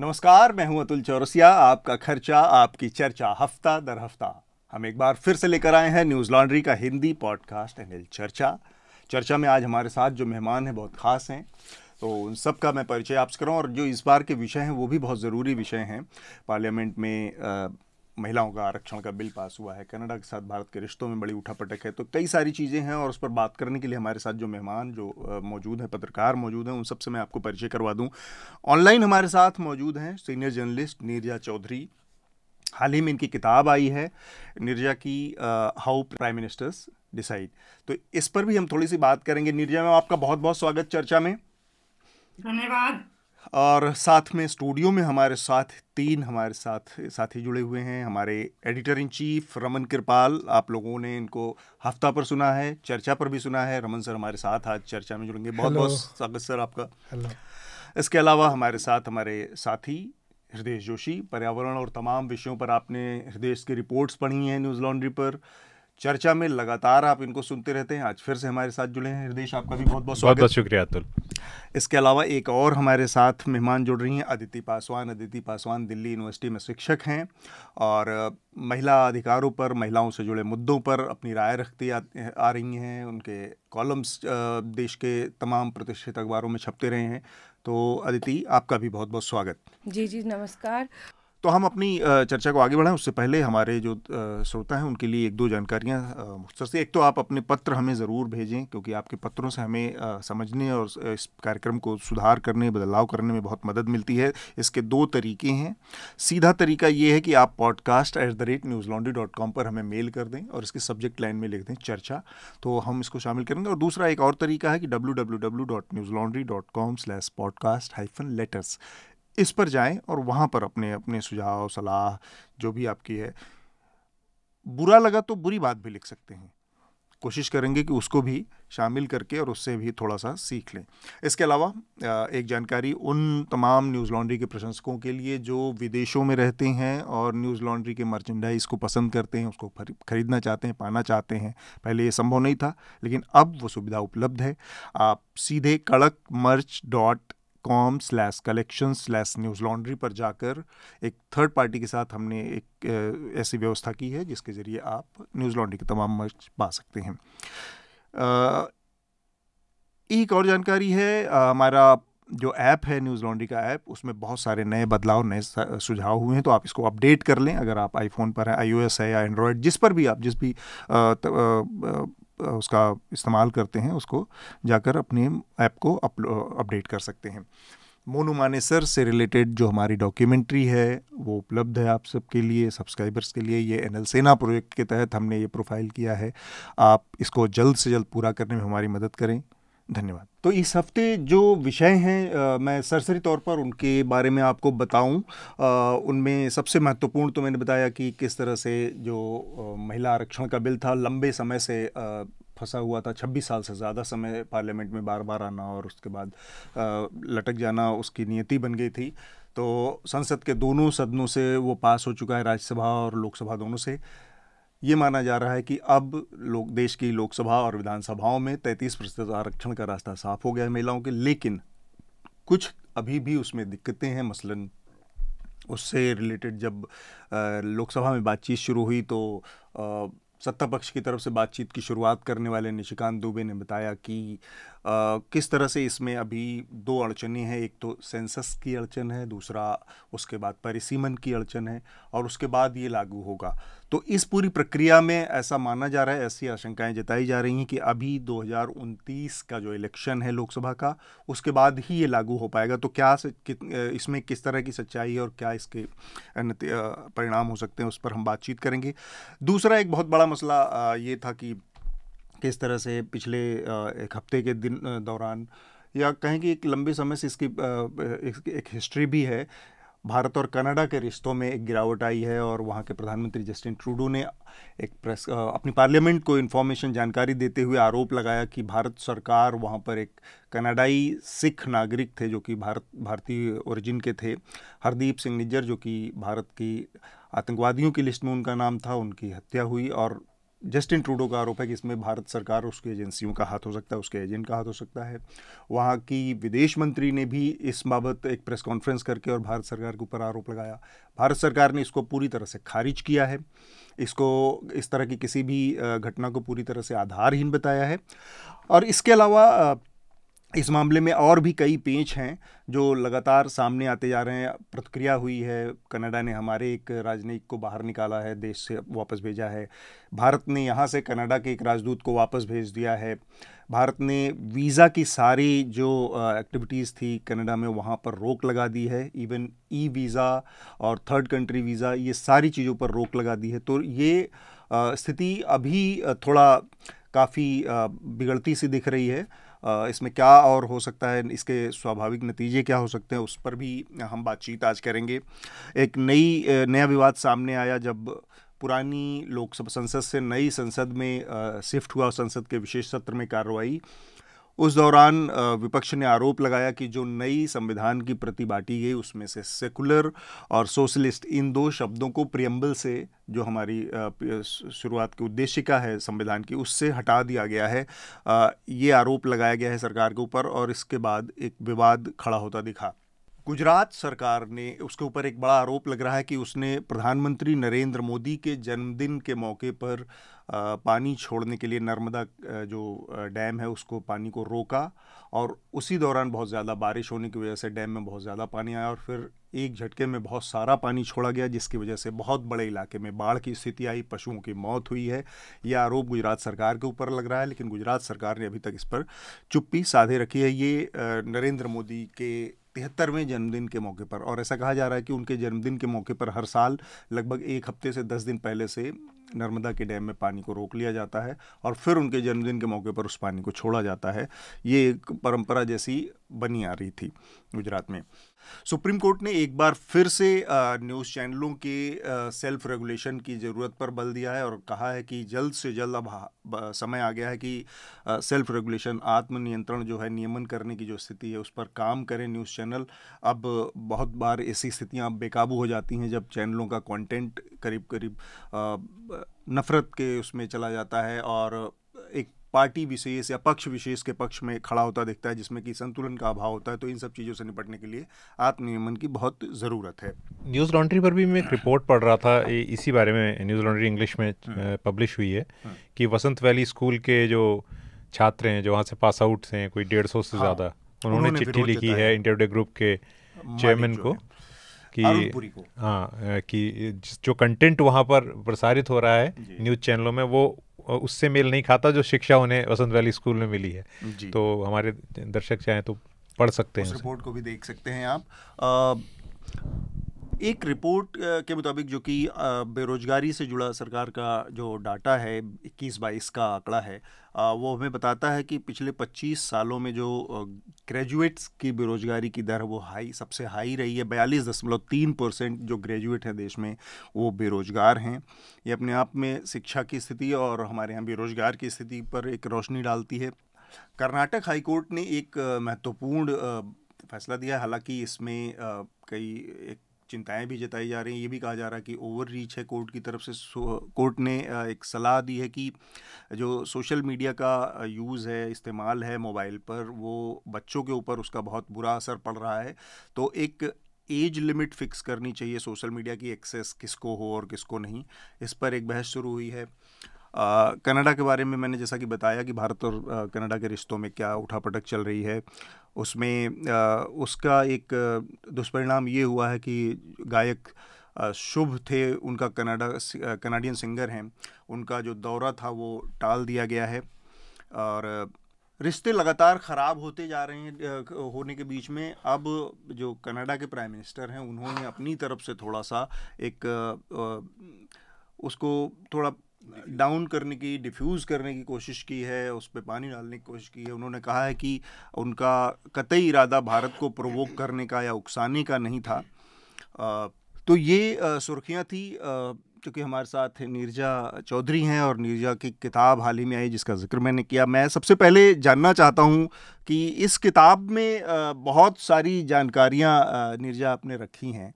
नमस्कार मैं हूं अतुल चौरसिया आपका खर्चा आपकी चर्चा हफ्ता दर हफ्ता हम एक बार फिर से लेकर आए हैं न्यूज़ लॉन्ड्री का हिंदी पॉडकास्ट एनएल चर्चा चर्चा में आज हमारे साथ जो मेहमान हैं बहुत खास हैं तो उन सब का मैं परिचय आपसे करूँ और जो इस बार के विषय हैं वो भी बहुत ज़रूरी विषय हैं पार्लियामेंट में महिलाओं का आरक्षण का बिल पास हुआ है कनाडा के साथ भारत के रिश्तों में बड़ी उठापटक है तो कई सारी चीज़ें हैं और उस पर बात करने के लिए हमारे साथ जो मेहमान जो मौजूद हैं पत्रकार मौजूद हैं उन सबसे मैं आपको परिचय करवा दूँ ऑनलाइन हमारे साथ मौजूद हैं सीनियर जर्नलिस्ट नीरजा चौधरी हाल ही में इनकी किताब आई है निर्जा की हाउ प्राइम मिनिस्टर्स डिसाइड तो इस पर भी हम थोड़ी सी बात करेंगे निर्जा मैम आपका बहुत बहुत स्वागत चर्चा में धन्यवाद और साथ में स्टूडियो में हमारे साथ तीन हमारे साथ साथी जुड़े हुए हैं हमारे editor in chief Raman Kripal आप लोगों ने इनको हफ्ता पर सुना है चर्चा पर भी सुना है रमन सर हमारे साथ आज चर्चा में जुड़ेंगे बहुत Hello. बहुत स्वागत सर आपका Hello. इसके अलावा हमारे साथ हमारे साथी हृदय जोशी पर्यावरण और तमाम विषयों पर आपने हृदय की रिपोर्ट्स पढ़ी हैं न्यूज़ लॉन्ड्री पर चर्चा में लगातार आप इनको सुनते रहते हैं आज फिर से हमारे साथ जुड़े हैं हृदय आपका भी बहुत बहुत स्वागत बहुत शुक्रिया अतुल इसके अलावा एक और हमारे साथ मेहमान जुड़ रही हैं अदिति पासवान अदिति पासवान दिल्ली यूनिवर्सिटी में शिक्षक हैं और महिला अधिकारों पर महिलाओं से जुड़े मुद्दों पर अपनी राय रखती आ, आ रही हैं उनके कॉलम्स देश के तमाम प्रतिष्ठित अखबारों में छपते रहे हैं तो अदिति आपका भी बहुत बहुत स्वागत जी जी नमस्कार तो हम अपनी चर्चा को आगे बढ़ाएं उससे पहले हमारे जो श्रोता हैं उनके लिए एक दो जानकारियाँ मुख्तर से एक तो आप अपने पत्र हमें ज़रूर भेजें क्योंकि आपके पत्रों से हमें समझने और इस कार्यक्रम को सुधार करने बदलाव करने में बहुत मदद मिलती है इसके दो तरीके हैं सीधा तरीका ये है कि आप podcast at the rate news laundry dot com पर हमें मेल कर दें और इसके सब्जेक्ट लाइन में लिख दें चर्चा तो हम इसको शामिल करेंगे और दूसरा एक और तरीका है कि W W W dot news laundry dot com slash podcast hyphen letters इस पर जाएं और वहाँ पर अपने अपने सुझाव सलाह जो भी आपकी है बुरा लगा तो बुरी बात भी लिख सकते हैं कोशिश करेंगे कि उसको भी शामिल करके और उससे भी थोड़ा सा सीख लें इसके अलावा एक जानकारी उन तमाम न्यूज़ लॉन्ड्री के प्रशंसकों के लिए जो विदेशों में रहते हैं और न्यूज़ लॉन्ड्री के मर्चेंडाइज को पसंद करते हैं उसको ख़रीदना चाहते हैं पाना चाहते हैं पहले ये संभव नहीं था लेकिन अब वो सुविधा उपलब्ध है आप सीधे Kadak merch dot com slash collection slash news laundry पर जाकर एक थर्ड पार्टी के साथ हमने एक ऐसी व्यवस्था की है जिसके ज़रिए आप न्यूज़ लॉन्ड्री के तमाम मर्च पा सकते हैं एक और जानकारी है हमारा जो ऐप है न्यूज़ लॉन्ड्री का ऐप उसमें बहुत सारे नए बदलाव नए सुझाव हुए हैं तो आप इसको अपडेट कर लें अगर आप आईफोन पर हैं आईओएस है या एंड्रॉयड जिस पर भी आप जिस भी आ, त, आ, उसका इस्तेमाल करते हैं उसको जाकर अपने ऐप को अपडेट कर सकते हैं मोनू मानेसर से रिलेटेड जो हमारी डॉक्यूमेंट्री है वो उपलब्ध है आप सबके लिए सब्सक्राइबर्स के लिए ये एन सेना प्रोजेक्ट के तहत हमने ये प्रोफाइल किया है आप इसको जल्द से जल्द पूरा करने में हमारी मदद करें धन्यवाद तो इस हफ्ते जो विषय हैं मैं सरसरी तौर पर उनके बारे में आपको बताऊं उनमें सबसे महत्वपूर्ण तो मैंने बताया कि किस तरह से जो महिला आरक्षण का बिल था लंबे समय से फंसा हुआ था 26 साल से ज़्यादा समय पार्लियामेंट में बार बार आना और उसके बाद लटक जाना उसकी नियति बन गई थी तो संसद के दोनों सदनों से वो पास हो चुका है राज्यसभा और लोकसभा दोनों से ये माना जा रहा है कि अब लोग देश की लोकसभा और विधानसभाओं में 33 प्रतिशत आरक्षण का रास्ता साफ हो गया है महिलाओं के लेकिन कुछ अभी भी उसमें दिक्कतें हैं मसलन उससे रिलेटेड जब लोकसभा में बातचीत शुरू हुई तो सत्ता पक्ष की तरफ से बातचीत की शुरुआत करने वाले निशिकांत दुबे ने बताया कि किस तरह से इसमें अभी दो अड़चने हैं एक तो सेंसस की अड़चन है दूसरा उसके बाद परिसीमन की अड़चन है और उसके बाद ये लागू होगा तो इस पूरी प्रक्रिया में ऐसा माना जा रहा है ऐसी आशंकाएं जताई जा रही हैं कि अभी दो का जो इलेक्शन है लोकसभा का उसके बाद ही ये लागू हो पाएगा तो क्या इसमें किस तरह की सच्चाई है और क्या इसके परिणाम हो सकते हैं उस पर हम बातचीत करेंगे दूसरा एक बहुत बड़ा मसला ये था कि किस तरह से पिछले एक हफ्ते के दिन दौरान या कहें कि एक लंबे समय से इसकी एक, एक हिस्ट्री भी है भारत और कनाडा के रिश्तों में एक गिरावट आई है और वहाँ के प्रधानमंत्री जस्टिन ट्रूडो ने एक प्रेस अपनी पार्लियामेंट को इन्फॉर्मेशन जानकारी देते हुए आरोप लगाया कि भारत सरकार वहाँ पर एक कनाडाई सिख नागरिक थे जो कि भारत भारतीय ओरिजिन के थे हरदीप सिंह निज्जर जो कि भारत की आतंकवादियों की लिस्ट में उनका नाम था उनकी हत्या हुई और जस्टिन ट्रूडो का आरोप है कि इसमें भारत सरकार उसकी एजेंसियों का हाथ हो सकता है उसके एजेंट का हाथ हो सकता है वहाँ की विदेश मंत्री ने भी इस बाबत एक प्रेस कॉन्फ्रेंस करके और भारत सरकार के ऊपर आरोप लगाया भारत सरकार ने इसको पूरी तरह से खारिज किया है इसको इस तरह की किसी भी घटना को पूरी तरह से आधारहीन बताया है और इसके अलावा इस मामले में और भी कई पेंच हैं जो लगातार सामने आते जा रहे हैं प्रतिक्रिया हुई है कनाडा ने हमारे एक राजनयिक को बाहर निकाला है देश से वापस भेजा है भारत ने यहाँ से कनाडा के एक राजदूत को वापस भेज दिया है भारत ने वीज़ा की सारी जो एक्टिविटीज़ थी कनाडा में वहाँ पर रोक लगा दी है इवन ई वीज़ा और थर्ड कंट्री वीज़ा ये सारी चीज़ों पर रोक लगा दी है तो ये स्थिति अभी थोड़ा काफ़ी बिगड़ती सी दिख रही है इसमें क्या और हो सकता है इसके स्वाभाविक नतीजे क्या हो सकते हैं उस पर भी हम बातचीत आज करेंगे एक नई नया विवाद सामने आया जब पुरानी लोकसभा संसद से नई संसद में शिफ्ट हुआ संसद के विशेष सत्र में कार्रवाई उस दौरान विपक्ष ने आरोप लगाया कि जो नई संविधान की प्रति बांटी गई उसमें से सेकुलर और सोशलिस्ट इन दो शब्दों को प्रियम्बल से जो हमारी शुरुआत की उद्देशिका है संविधान की उससे हटा दिया गया है ये आरोप लगाया गया है सरकार के ऊपर और इसके बाद एक विवाद खड़ा होता दिखा गुजरात सरकार ने उसके ऊपर एक बड़ा आरोप लग रहा है कि उसने प्रधानमंत्री नरेंद्र मोदी के जन्मदिन के मौके पर पानी छोड़ने के लिए नर्मदा जो डैम है उसको पानी को रोका और उसी दौरान बहुत ज़्यादा बारिश होने की वजह से डैम में बहुत ज़्यादा पानी आया और फिर एक झटके में बहुत सारा पानी छोड़ा गया जिसकी वजह से बहुत बड़े इलाके में बाढ़ की स्थिति आई पशुओं की मौत हुई है यह आरोप गुजरात सरकार के ऊपर लग रहा है लेकिन गुजरात सरकार ने अभी तक इस पर चुप्पी साधे रखी है ये नरेंद्र मोदी के तिहत्तरवें जन्मदिन के मौके पर और ऐसा कहा जा रहा है कि उनके जन्मदिन के मौके पर हर साल लगभग एक हफ्ते से दस दिन पहले से नर्मदा के डैम में पानी को रोक लिया जाता है और फिर उनके जन्मदिन के मौके पर उस पानी को छोड़ा जाता है ये एक परंपरा जैसी बनी आ रही थी गुजरात में सुप्रीम कोर्ट ने एक बार फिर से न्यूज़ चैनलों के सेल्फ रेगुलेशन की ज़रूरत पर बल दिया है और कहा है कि जल्द से जल्द अब समय आ गया है कि सेल्फ रेगुलेशन आत्मनियंत्रण जो है नियमन करने की जो स्थिति है उस पर काम करें न्यूज़ चैनल अब बहुत बार ऐसी स्थितियाँ बेकाबू हो जाती हैं जब चैनलों का कंटेंट करीब करीब नफ़रत के उसमें चला जाता है और एक पार्टी विशेष या पक्ष विशेष के पक्ष में खड़ा होता दिखता है जिसमें कि संतुलन का अभाव होता है तो इन सब चीज़ों से निपटने के लिए आत्मनियमन की बहुत ज़रूरत है न्यूज़ लॉन्ड्री पर भी मैं एक रिपोर्ट पढ़ रहा था इसी बारे में न्यूज़ लॉन्ड्री इंग्लिश में हाँ। पब्लिश हुई है हाँ। कि वसंत वैली स्कूल के जो छात्र हैं जो वहाँ से पास आउट हैं कोई डेढ़ सौ से हाँ। ज़्यादा उन्होंने चिट्ठी लिखी है इंटरव्यू ग्रुप के चेयरमैन को कि हाँ कि जो कंटेंट वहाँ पर प्रसारित हो रहा है न्यूज़ चैनलों में वो उससे मेल नहीं खाता जो शिक्षा उन्हें वसंत वैली स्कूल में मिली है तो हमारे दर्शक चाहें तो पढ़ सकते हैं रिपोर्ट को भी देख सकते हैं आप एक रिपोर्ट के मुताबिक जो कि बेरोजगारी से जुड़ा सरकार का जो डाटा है इक्कीस बाईस का आंकड़ा है वो हमें बताता है कि पिछले 25 सालों में जो ग्रेजुएट्स की बेरोजगारी की दर वो हाई सबसे हाई रही है बयालीस दशमलव तीन परसेंट जो ग्रेजुएट हैं देश में वो बेरोजगार हैं ये अपने आप में शिक्षा की स्थिति और हमारे यहाँ बेरोजगार की स्थिति पर एक रोशनी डालती है कर्नाटक हाईकोर्ट ने एक महत्वपूर्ण फैसला दिया हालांकि इसमें कई एक चिंताएं भी जताई जा रही हैं ये भी कहा जा रहा है कि ओवर रीच है कोर्ट की तरफ से कोर्ट ने एक सलाह दी है कि जो सोशल मीडिया का यूज़ है इस्तेमाल है मोबाइल पर वो बच्चों के ऊपर उसका बहुत बुरा असर पड़ रहा है तो एक एज लिमिट फिक्स करनी चाहिए सोशल मीडिया की एक्सेस किसको हो और किसको नहीं इस पर एक बहस शुरू हुई है कनाडा के बारे में मैंने जैसा कि बताया कि भारत और कनाडा के रिश्तों में क्या उठापटक चल रही है उसमें आ, उसका एक दुष्परिणाम ये हुआ है कि गायक शुभ थे उनका कनाडा कनाडियन सिंगर हैं उनका जो दौरा था वो टाल दिया गया है और रिश्ते लगातार ख़राब होते जा रहे हैं होने के बीच में अब जो कनाडा के प्राइम मिनिस्टर हैं उन्होंने अपनी तरफ से थोड़ा सा एक उसको थोड़ा डाउन करने की डिफ्यूज़ करने की कोशिश की है उस पर पानी डालने की कोशिश की है उन्होंने कहा है कि उनका कतई इरादा भारत को प्रोवोक करने का या उकसाने का नहीं था तो ये सुर्खियाँ थी चूँकि हमारे साथ नीरजा चौधरी हैं और नीरजा की किताब हाल ही में आई जिसका जिक्र मैंने किया मैं सबसे पहले जानना चाहता हूँ कि इस किताब में बहुत सारी जानकारियाँ नीरजा आपने रखी हैं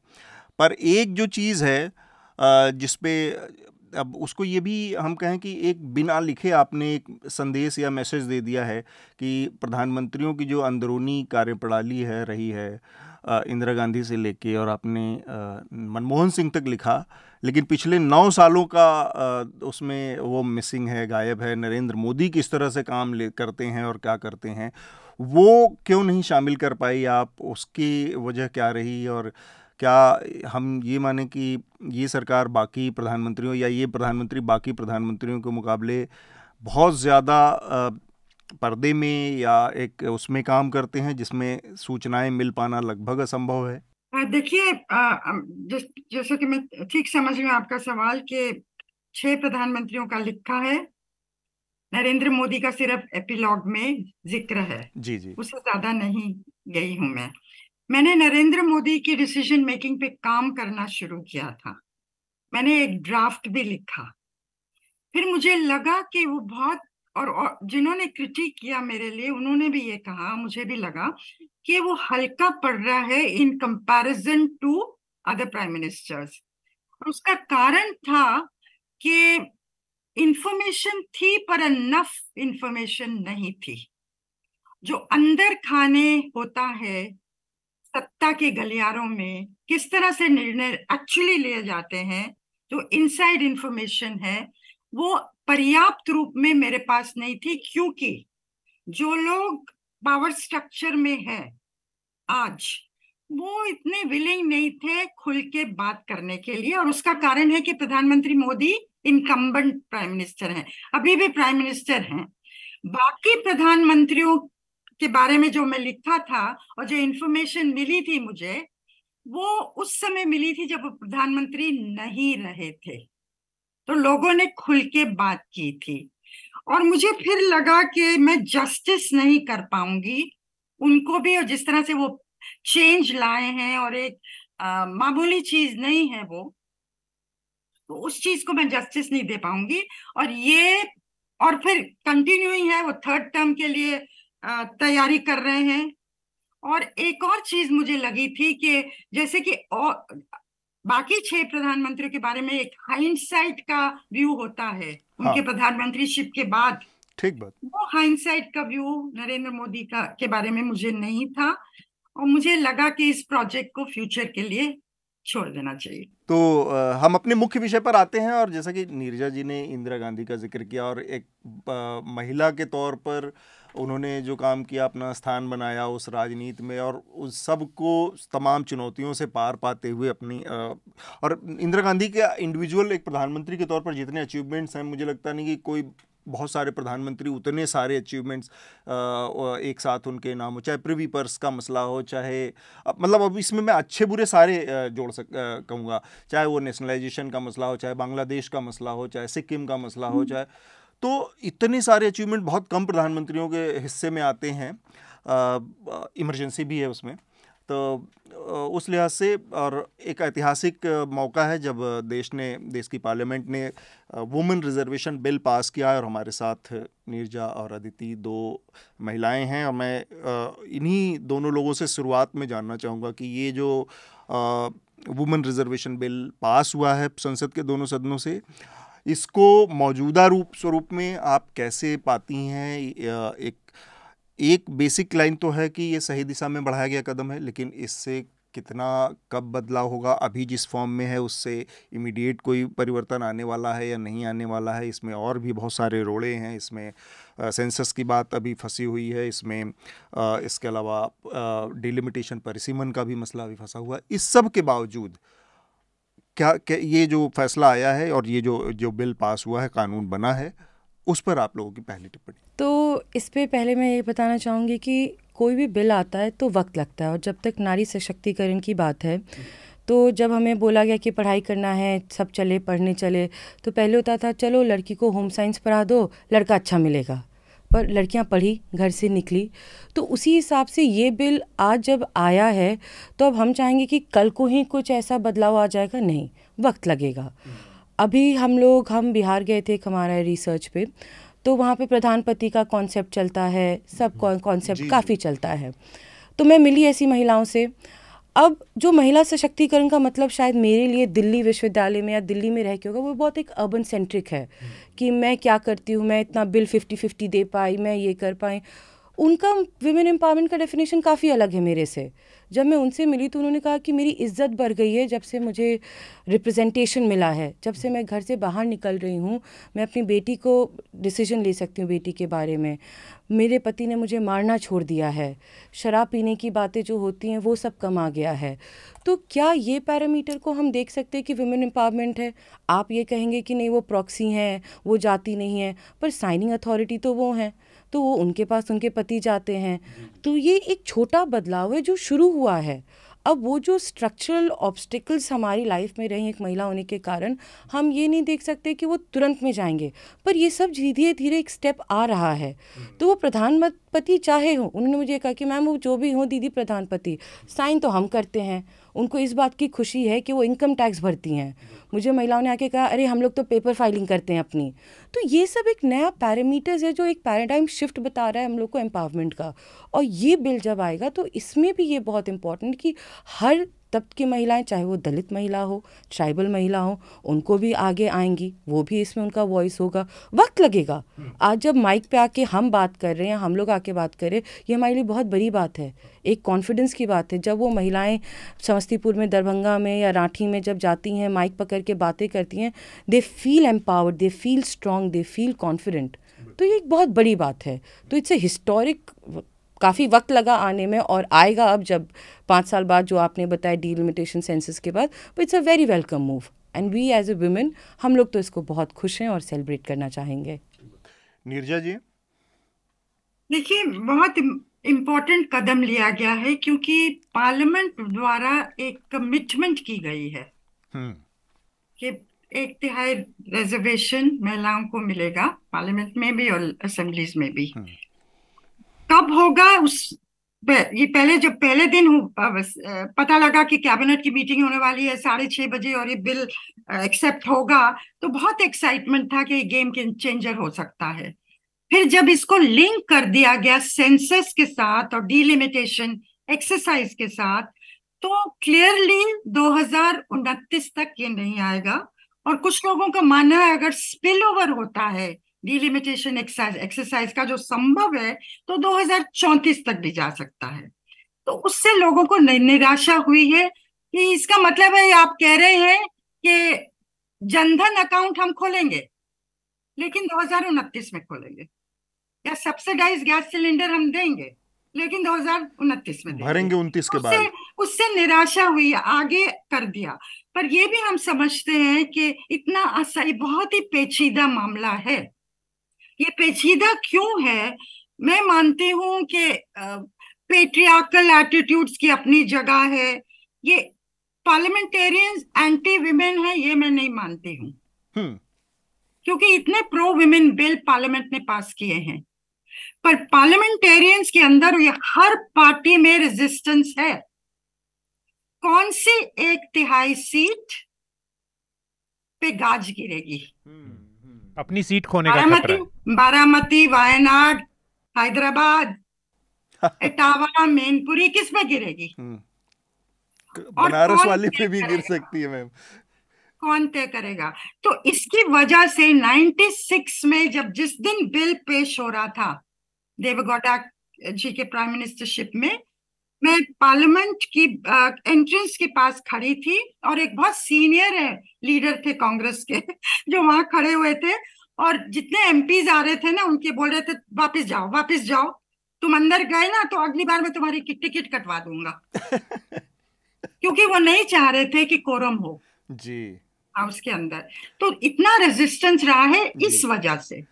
पर एक जो चीज़ है जिसपे अब उसको ये भी हम कहें कि एक बिना लिखे आपने एक संदेश या मैसेज दे दिया है कि प्रधानमंत्रियों की जो अंदरूनी कार्यप्रणाली है रही है इंदिरा गांधी से लेके और आपने मनमोहन सिंह तक लिखा लेकिन पिछले नौ सालों का उसमें वो मिसिंग है गायब है नरेंद्र मोदी किस तरह से काम ले करते हैं और क्या करते हैं वो क्यों नहीं शामिल कर पाई आप उसकी वजह क्या रही और क्या हम ये माने कि ये सरकार बाकी प्रधानमंत्रियों या ये प्रधानमंत्री बाकी प्रधानमंत्रियों के मुकाबले बहुत ज़्यादा पर्दे में या एक उसमें काम करते हैं जिसमें सूचनाएं मिल पाना लगभग असंभव है देखिए जैसे कि मैं ठीक समझ रही हूँ आपका सवाल कि छह प्रधानमंत्रियों का लिखा है नरेंद्र मोदी का सिर्फ एपिलॉग में जिक्र है जी जी उससे ज्यादा नहीं गई हूं मैं मैंने नरेंद्र मोदी की डिसीजन मेकिंग पे काम करना शुरू किया था मैंने एक ड्राफ्ट भी लिखा फिर मुझे लगा कि वो बहुत और, जिन्होंने क्रिटिक किया मेरे लिए उन्होंने भी ये कहा मुझे भी लगा कि वो हल्का पड़ रहा है in comparison to other prime ministers उसका कारण था कि इंफॉर्मेशन थी पर अनफ इंफॉर्मेशन नहीं थी जो अंदर खाने होता है सत्ता के गलियारों में किस तरह से निर्णय एक्चुअली लिए जाते हैं जो इनसाइड इंफॉर्मेशन है वो पर्याप्त रूप में मेरे पास नहीं थी क्योंकि जो लोग पावर स्ट्रक्चर में है आज वो इतने विलिंग नहीं थे खुल के बात करने के लिए और उसका कारण है कि प्रधानमंत्री मोदी इनकम्बेंट प्राइम मिनिस्टर हैं अभी भी प्राइम मिनिस्टर हैं बाकी प्रधानमंत्रियों के बारे में जो मैं लिखा था और जो इन्फॉर्मेशन मिली थी मुझे वो उस समय मिली थी जब प्रधानमंत्री नहीं रहे थे तो लोगों ने खुल के बात की थी और मुझे फिर लगा कि मैं जस्टिस नहीं कर पाऊंगी उनको भी और जिस तरह से वो चेंज लाए हैं और एक आ, मामूली चीज नहीं है वो तो उस चीज को मैं जस्टिस नहीं दे पाऊंगी और ये और फिर कंटिन्यूइंग है वो थर्ड टर्म के लिए तैयारी कर रहे हैं और एक और चीज मुझे लगी थी कि जैसे कि और बाकी छह प्रधानमंत्रियों के बारे में एक हाइंडसाइट का व्यू होता है हाँ। उनके हाँ। प्रधानमंत्रीशिप के बाद ठीक बात वो हाइंडसाइट का व्यू नरेंद्र मोदी का के बारे में मुझे नहीं था और मुझे लगा कि इस प्रोजेक्ट को फ्यूचर के लिए छोड़ देना चाहिए तो हम अपने मुख्य विषय पर आते हैं और जैसा कि नीरजा जी ने इंदिरा गांधी का जिक्र किया और एक महिला के तौर पर उन्होंने जो काम किया अपना स्थान बनाया उस राजनीति में और उस सबको तमाम चुनौतियों से पार पाते हुए अपनी आ, और इंदिरा गांधी के इंडिविजुअल एक प्रधानमंत्री के तौर पर जितने अचीवमेंट्स हैं मुझे लगता नहीं कि कोई बहुत सारे प्रधानमंत्री उतने सारे अचीवमेंट्स एक साथ उनके नाम हो चाहे प्रिवी पर्स का मसला हो चाहे मतलब अब इसमें मैं अच्छे बुरे सारे जोड़ सक कहूँगा चाहे वो नेशनलाइजेशन का मसला हो चाहे बांग्लादेश का मसला हो चाहे सिक्किम का मसला हो हम्म। चाहे तो इतने सारे अचीवमेंट बहुत कम प्रधानमंत्रियों के हिस्से में आते हैं इमरजेंसी भी है उसमें तो उस लिहाज से और एक ऐतिहासिक मौका है जब देश ने देश की पार्लियामेंट ने वुमेन रिजर्वेशन बिल पास किया है और हमारे साथ नीरजा और अदिति दो महिलाएं हैं और मैं इन्हीं दोनों लोगों से शुरुआत में जानना चाहूँगा कि ये जो वुमेन रिजर्वेशन बिल पास हुआ है संसद के दोनों सदनों से इसको मौजूदा रूप स्वरूप में आप कैसे पाती हैं एक एक बेसिक लाइन तो है कि ये सही दिशा में बढ़ाया गया कदम है लेकिन इससे कितना कब बदलाव होगा अभी जिस फॉर्म में है उससे इमीडिएट कोई परिवर्तन आने वाला है या नहीं आने वाला है इसमें और भी बहुत सारे रोड़े हैं इसमें सेंसस की बात अभी फंसी हुई है इसमें आ, इसके अलावा डिलिमिटेशन परिसीमन का भी मसला अभी फंसा हुआ है इस सब के बावजूद क्या, क्या ये जो फैसला आया है और ये जो जो बिल पास हुआ है कानून बना है उस पर आप लोगों की पहली टिप्पणी तो इस पर पहले मैं ये बताना चाहूँगी कि कोई भी बिल आता है तो वक्त लगता है और जब तक नारी सशक्तिकरण की बात है तो जब हमें बोला गया कि पढ़ाई करना है सब चले पढ़ने चले तो पहले होता था चलो लड़की को होम साइंस पढ़ा दो लड़का अच्छा मिलेगा पर लड़कियां पढ़ी घर से निकली तो उसी हिसाब से ये बिल आज जब आया है तो अब हम चाहेंगे कि कल को ही कुछ ऐसा बदलाव आ जाएगा नहीं वक्त लगेगा अभी हम लोग हम बिहार गए थे हमारा रिसर्च पे तो वहाँ पे प्रधानपति का कॉन्सेप्ट चलता है सब कॉन्सेप्ट हम्म। काफ़ी चलता है तो मैं मिली ऐसी महिलाओं से अब जो महिला सशक्तिकरण का मतलब शायद मेरे लिए दिल्ली विश्वविद्यालय में या दिल्ली में रह के होगा वो बहुत एक अर्बन सेंट्रिक है हम्म। कि मैं क्या करती हूँ मैं इतना बिल फिफ्टी फिफ्टी दे पाई मैं ये कर पाई उनका वीमेन एम्पावरमेंट का डेफिनेशन काफ़ी अलग है मेरे से जब मैं उनसे मिली तो उन्होंने कहा कि मेरी इज्जत बढ़ गई है जब से मुझे रिप्रेजेंटेशन मिला है जब से मैं घर से बाहर निकल रही हूँ मैं अपनी बेटी को डिसीजन ले सकती हूँ बेटी के बारे में मेरे पति ने मुझे मारना छोड़ दिया है शराब पीने की बातें जो होती हैं वो सब कम आ गया है तो क्या ये पैरामीटर को हम देख सकते हैं कि वुमेन एम्पावरमेंट है आप ये कहेंगे कि नहीं वो प्रॉक्सी हैं वो जाती नहीं है पर साइनिंग अथॉरिटी तो वो हैं तो वो उनके पास उनके पति जाते हैं तो ये एक छोटा बदलाव है जो शुरू हुआ है अब वो जो स्ट्रक्चरल ऑब्स्टिकल्स हमारी लाइफ में रहे एक महिला होने के कारण हम ये नहीं देख सकते कि वो तुरंत में जाएंगे पर ये सब धीरे धीरे एक स्टेप आ रहा है तो वो प्रधानपति चाहे हो उन्होंने मुझे कहा कि मैम वो जो भी हो दीदी प्रधानपति साइन तो हम करते हैं उनको इस बात की खुशी है कि वो इनकम टैक्स भरती हैं मुझे महिलाओं ने आके कहा अरे हम लोग तो पेपर फाइलिंग करते हैं अपनी तो ये सब एक नया पैरामीटर्स है जो एक पैराडाइम शिफ्ट बता रहा है हम लोग को एम्पावरमेंट का और ये बिल जब आएगा तो इसमें भी ये बहुत इम्पॉर्टेंट कि हर तब की महिलाएं चाहे वो दलित महिला हो ट्राइबल महिला हो उनको भी आगे आएंगी वो भी इसमें उनका वॉइस होगा वक्त लगेगा हम्म। आज जब माइक पे आके हम बात कर रहे हैं हम लोग आके बात कर रहे ये हमारे लिए बहुत बड़ी बात है एक कॉन्फिडेंस की बात है जब वो महिलाएं समस्तीपुर में दरभंगा में या राठी में जब जाती हैं माइक पकड़ के बातें करती हैं they feel empowered they feel strong they feel confident तो ये एक बहुत बड़ी बात है तो इट्स ए हिस्टोरिक काफ़ी वक्त लगा आने में और आएगा अब जब पाँच साल बाद जो आपने बताया डी लिमिटेशन सेंसिस के बाद but it's a very welcome move and we as a women हम लोग तो इसको बहुत खुश हैं और सेलिब्रेट करना चाहेंगे नीरजा जी देखिए बहुत इम्पोर्टेंट कदम लिया गया है क्योंकि पार्लियामेंट द्वारा एक कमिटमेंट की गई है हम्म। कि एक तिहाई रिजर्वेशन महिलाओं को मिलेगा पार्लियामेंट में भी और असेंबलीज में भी हम्म। कब होगा उस ये पहले जब पहले दिन पता लगा कि कैबिनेट की मीटिंग होने वाली है साढ़े छह बजे और ये बिल एक्सेप्ट होगा तो बहुत एक्साइटमेंट था कि ये गेम चेंजर हो सकता है फिर जब इसको लिंक कर दिया गया सेंसस के साथ और डिलिमिटेशन एक्सरसाइज के साथ तो क्लियरली दो तक ये नहीं आएगा और कुछ लोगों का मानना है अगर स्पिल ओवर होता है डिलिमिटेशन एक्सरसाइज का जो संभव है तो 2034 तक भी जा सकता है तो उससे लोगों को निराशा हुई है कि इसका मतलब है आप कह रहे हैं कि जनधन अकाउंट हम खोलेंगे लेकिन दो में खोलेंगे या सब्सिडाइज गैस सिलेंडर हम देंगे लेकिन दो में भरेंगे उनतीस के बाद उससे निराशा हुई आगे कर दिया पर यह भी हम समझते हैं कि इतना असही बहुत ही पेचीदा मामला है ये पेचीदा क्यों है मैं मानती हूँ कि पेट्रियाकल एटीट्यूड्स की अपनी जगह है ये पार्लियामेंटेरियंस एंटी विमेन है ये मैं नहीं मानती हूँ हम्म। क्योंकि इतने प्रो विमेन बिल पार्लियामेंट ने पास किए हैं पर पार्लियामेंटेरियंस के अंदर ये हर पार्टी में रेजिस्टेंस है कौन सी एक तिहाई सीट पे गाज गिरेगी hmm. अपनी सीट खोने का खतरा है बारामती वायनाड हैदराबाद इटावा मेनपुरी किस में गिरेगी हम्म। बनारस वाली पे भी गिर सकती है मैम कौन तय करेगा तो इसकी वजह से 96 में जब जिस दिन बिल पेश हो रहा था देवगौड़ा जी के प्राइम मिनिस्टरशिप में मैं पार्लियामेंट की एंट्रेंस के पास खड़ी थी और एक बहुत सीनियर है लीडर थे कांग्रेस के जो वहां खड़े हुए थे और जितने एम आ रहे थे ना उनके बोल रहे थे वापस जाओ वापस जाओ तुम अंदर गए ना तो अगली बार मैं तुम्हारी टिकट कटवा दूंगा क्योंकि वो नहीं चाह रहे थे कि कोरम हो जी हाउस के अंदर तो इतना रेजिस्टेंस रहा है इस वजह से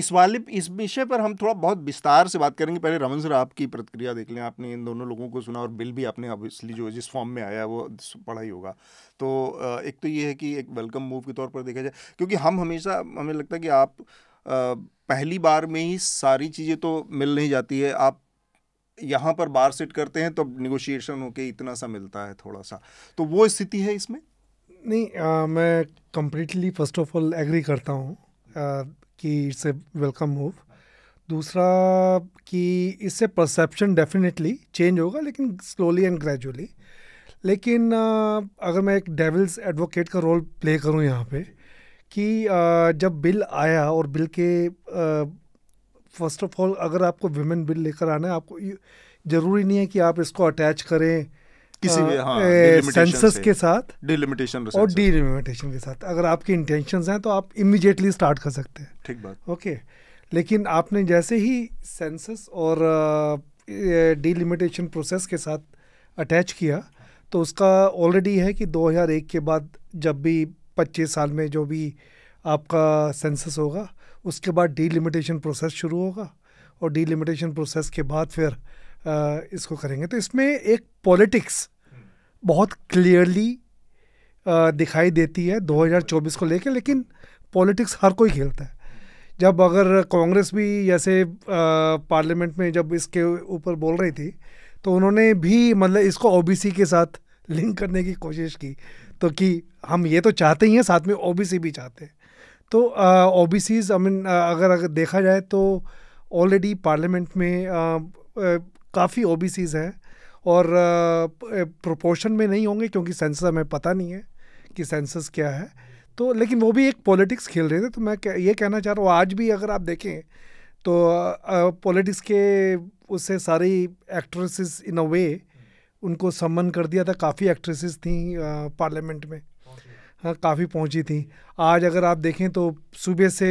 इस वाले इस विषय पर हम थोड़ा बहुत विस्तार से बात करेंगे पहले रमन सर आपकी प्रतिक्रिया देख लें आपने इन दोनों लोगों को सुना और बिल भी आपने ऑब्वियसली जो जिस फॉर्म में आया वो पढ़ा ही होगा तो एक तो ये है कि एक वेलकम मूव के तौर पर देखा जाए क्योंकि हम हमेशा हमें लगता है कि आप पहली बार में ही सारी चीज़ें तो मिल नहीं जाती है आप यहाँ पर बार सेट करते हैं तो निगोशिएशन होके इतना सा मिलता है थोड़ा सा तो वो स्थिति है इसमें नहीं आ, मैं completely first of all agree करता हूँ कि इट्स ए वेलकम मूव दूसरा कि इससे परसेप्शन डेफिनेटली चेंज होगा लेकिन स्लोली एंड ग्रेजुअली लेकिन अगर मैं एक डेविल्स एडवोकेट का रोल प्ले करूं यहाँ पे कि जब बिल आया और बिल के फर्स्ट ऑफ ऑल अगर आपको विमेन बिल लेकर आना है आपको ज़रूरी नहीं है कि आप इसको अटैच करें किसी भी हाँ सेंसस के साथ डिलिमिटेशन और डिलिमिटेशन के साथ अगर आपकी इंटेंशंस हैं तो आप इमिजिएटली स्टार्ट कर सकते हैं ठीक बात ओके लेकिन आपने जैसे ही सेंसस और डिलिमिटेशन प्रोसेस के साथ अटैच किया तो उसका ऑलरेडी है कि 2001 के बाद जब भी 25 साल में जो भी आपका सेंसस होगा उसके बाद डिलिमिटेशन प्रोसेस शुरू होगा और डिलिमिटेशन प्रोसेस के बाद फिर इसको करेंगे तो इसमें एक पॉलिटिक्स बहुत क्लियरली दिखाई देती है 2024 को लेकर लेकिन पॉलिटिक्स हर कोई खेलता है जब अगर कांग्रेस भी जैसे पार्लियामेंट में जब इसके ऊपर बोल रही थी तो उन्होंने भी मतलब इसको ओबीसी के साथ लिंक करने की कोशिश की तो कि हम ये तो चाहते ही हैं साथ में ओबीसी भी चाहते हैं तो O B Cs I mean अगर अगर देखा जाए तो ऑलरेडी पार्लियामेंट में आ, काफ़ी ओ हैं और प्रोपोर्शन में नहीं होंगे क्योंकि सेंसस हमें पता नहीं है कि सेंसस क्या है तो लेकिन वो भी एक पॉलिटिक्स खेल रहे थे तो मैं ये कहना चाह रहा हूँ आज भी अगर आप देखें तो पॉलिटिक्स के उससे सारी एक्ट्रेसेस इन अ वे उनको सम्मान कर दिया था काफ़ी एक्ट्रेसेस थी पार्लियामेंट में हाँ काफ़ी पहुंची थी आज अगर आप देखें तो सूबे से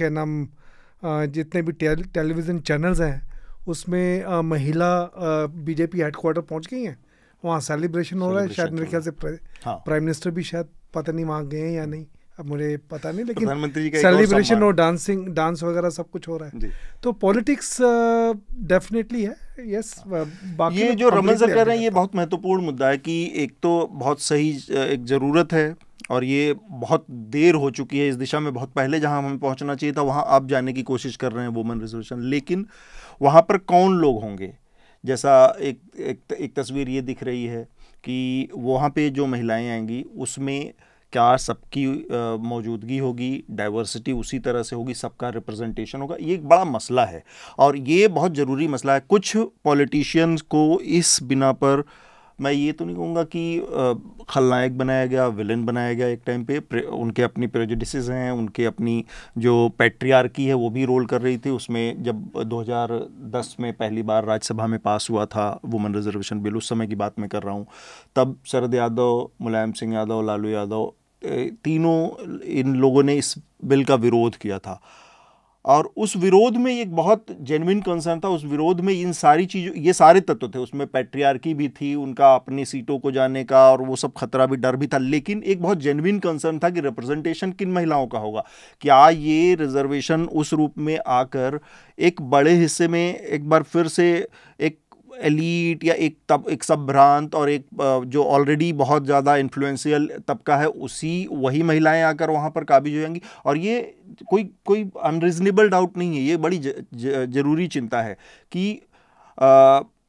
क्या नाम जितने भी टेलीविज़न चैनल्स हैं उसमें महिला बीजेपी हेडक्वार्टर पहुंच गई हैं वहाँ सेलिब्रेशन हो रहा है शायद मेरे ख्याल से प्राइम हाँ। मिनिस्टर भी शायद पता नहीं वहाँ गए हैं या नहीं अब मुझे पता नहीं लेकिन सेलिब्रेशन और डांसिंग डांस वगैरह सब कुछ हो रहा है तो पॉलिटिक्स डेफिनेटली है यस बाकी ये तो जो रमन सर कह रहे हैं ये बहुत महत्वपूर्ण मुद्दा है कि एक तो बहुत सही एक ज़रूरत है और ये बहुत देर हो चुकी है इस दिशा में बहुत पहले जहां हमें पहुंचना चाहिए था वहां आप जाने की कोशिश कर रहे हैं वुमेन रिजोल्यूशन लेकिन वहाँ पर कौन लोग होंगे जैसा एक एक, एक तस्वीर ये दिख रही है कि वहाँ पे जो महिलाएं आएंगी उसमें क्या सबकी मौजूदगी होगी डाइवर्सिटी उसी तरह से होगी सबका रिप्रेजेंटेशन होगा ये एक बड़ा मसला है और ये बहुत ज़रूरी मसला है कुछ पॉलिटिशियंस को इस बिना पर मैं ये तो नहीं कहूँगा कि खलनायक बनाया गया विलन बनाया गया एक टाइम पे उनके अपनी प्रेजुडिसेस हैं उनके अपनी जो पैट्रियार्की है वो भी रोल कर रही थी उसमें जब 2010 में पहली बार राज्यसभा में पास हुआ था वुमेन रिजर्वेशन बिल उस समय की बात मैं कर रहा हूँ तब शरद यादव मुलायम सिंह यादव लालू यादव तीनों इन लोगों ने इस बिल का विरोध किया था और उस विरोध में एक बहुत जेनविन कंसर्न था उस विरोध में इन सारी चीज़ों ये सारे तत्व थे उसमें पैट्रियार्की भी थी उनका अपनी सीटों को जाने का और वो सब खतरा भी डर भी था लेकिन एक बहुत जेनविन कंसर्न था कि रिप्रेजेंटेशन किन महिलाओं का होगा क्या ये रिजर्वेशन उस रूप में आकर एक बड़े हिस्से में एक बार फिर से एक एलीट या एक तब एक सभ्रांत और एक जो ऑलरेडी बहुत ज़्यादा इन्फ्लुएंशियल तबका है उसी वही महिलाएं आकर वहाँ पर काबिज हो जाएंगी और ये कोई कोई अनरिजनेबल डाउट नहीं है ये बड़ी ज़रूरी चिंता है कि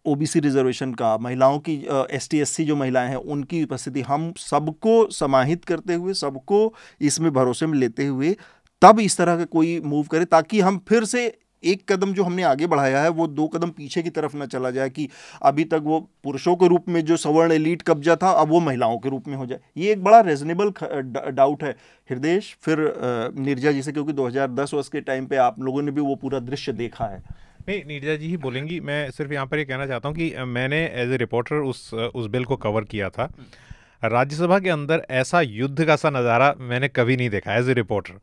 ओ बी रिजर्वेशन का महिलाओं की एस टी एस सी जो महिलाएं हैं उनकी उपस्थिति हम सबको समाहित करते हुए सबको इसमें भरोसे में लेते हुए तब इस तरह का कोई मूव करे ताकि हम फिर से एक कदम जो हमने आगे बढ़ाया है वो दो कदम पीछे की तरफ ना चला जाए कि अभी तक वो पुरुषों के रूप में जो सवर्ण एलीट कब्जा था अब वो महिलाओं के रूप में हो जाए ये एक बड़ा रेजनेबल डाउट है हृदय फिर निर्जा जी से क्योंकि दो वर्ष के टाइम पर आप लोगों ने भी वो पूरा दृश्य देखा है नहीं नीरजा जी ही बोलेंगी मैं सिर्फ यहाँ पर ये यह कहना चाहता हूँ कि मैंने एज ए रिपोर्टर उस उस बिल को कवर किया था हम्म। राज्यसभा के अंदर ऐसा युद्ध का सा नज़ारा मैंने कभी नहीं देखा एज ए रिपोर्टर